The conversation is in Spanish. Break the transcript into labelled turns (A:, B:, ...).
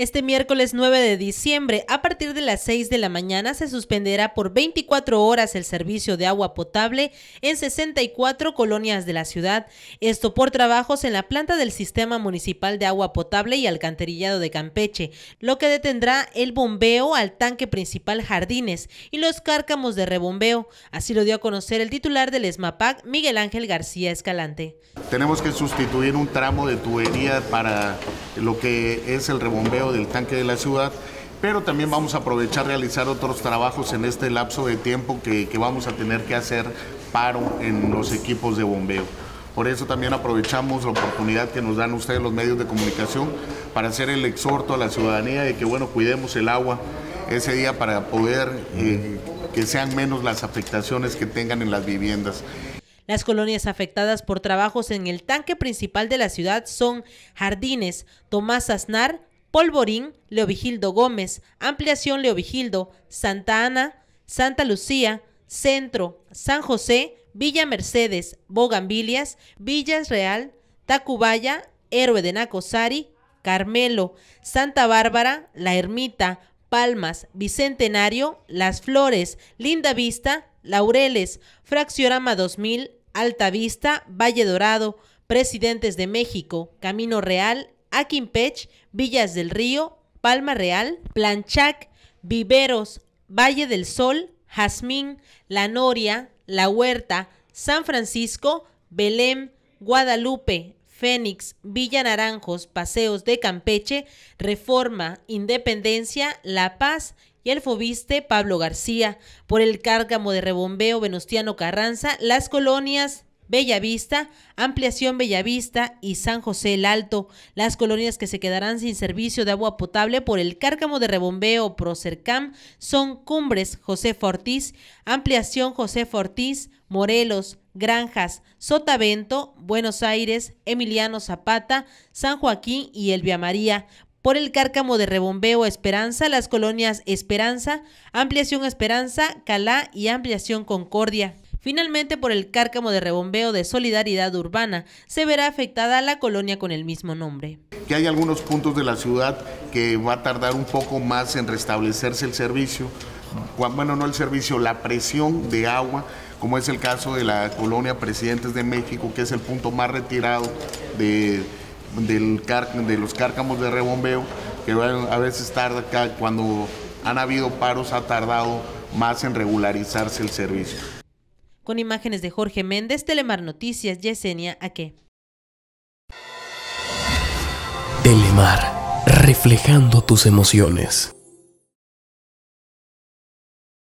A: Este miércoles 9 de diciembre, a partir de las 6 de la mañana, se suspenderá por 24 horas el servicio de agua potable en 64 colonias de la ciudad. Esto por trabajos en la planta del Sistema Municipal de Agua Potable y Alcantarillado de Campeche, lo que detendrá el bombeo al tanque principal Jardines y los cárcamos de rebombeo. Así lo dio a conocer el titular del ESMAPAC, Miguel Ángel García Escalante.
B: Tenemos que sustituir un tramo de tubería para lo que es el rebombeo del tanque de la ciudad, pero también vamos a aprovechar realizar otros trabajos en este lapso de tiempo que, vamos a tener que hacer paro en los equipos de bombeo. Por eso también aprovechamos la oportunidad que nos dan ustedes los medios de comunicación para hacer el exhorto a la ciudadanía de que, bueno, cuidemos el agua ese día para poder eh, que sean menos las afectaciones que tengan en las viviendas.
A: Las colonias afectadas por trabajos en el tanque principal de la ciudad son Jardines, Tomás Aznar, Polvorín, Leovigildo Gómez, Ampliación Leovigildo, Santa Ana, Santa Lucía, Centro, San José, Villa Mercedes, Bogambilias, Villas Real, Tacubaya, Héroe de Nacosari, Carmelo, Santa Bárbara, La Ermita, Palmas, Bicentenario, Las Flores, Linda Vista, Laureles, Fraccionama 2000, Alta Vista, Valle Dorado, Presidentes de México, Camino Real, Aquimpech, Villas del Río, Palma Real, Planchac, Viveros, Valle del Sol, Jazmín, La Noria, La Huerta, San Francisco, Belém, Guadalupe, Fénix, Villa Naranjos, Paseos de Campeche, Reforma, Independencia, La Paz y el fobiste Pablo García. Por el cárgamo de rebombeo Venustiano Carranza, las colonias Bellavista, Ampliación Bellavista y San José el Alto, las colonias que se quedarán sin servicio de agua potable por el cárcamo de rebombeo Procercam son Cumbres José Fortís, Ampliación José Fortís, Morelos, Granjas, Sotavento, Buenos Aires, Emiliano Zapata, San Joaquín y Elvia María. Por el cárcamo de rebombeo Esperanza, las colonias Esperanza, Ampliación Esperanza, Calá y Ampliación Concordia. Finalmente, por el cárcamo de rebombeo de solidaridad urbana, se verá afectada la colonia con el mismo nombre.
B: Que hay algunos puntos de la ciudad que va a tardar un poco más en restablecerse el servicio, bueno, no el servicio, la presión de agua, como es el caso de la colonia Presidentes de México, que es el punto más retirado de, del de los cárcamos de rebombeo, que a veces tarda, cuando han habido paros ha tardado más en regularizarse el servicio.
A: Con imágenes de Jorge Méndez, Telemar Noticias, Yesenia Aque.
B: Telemar, reflejando tus emociones.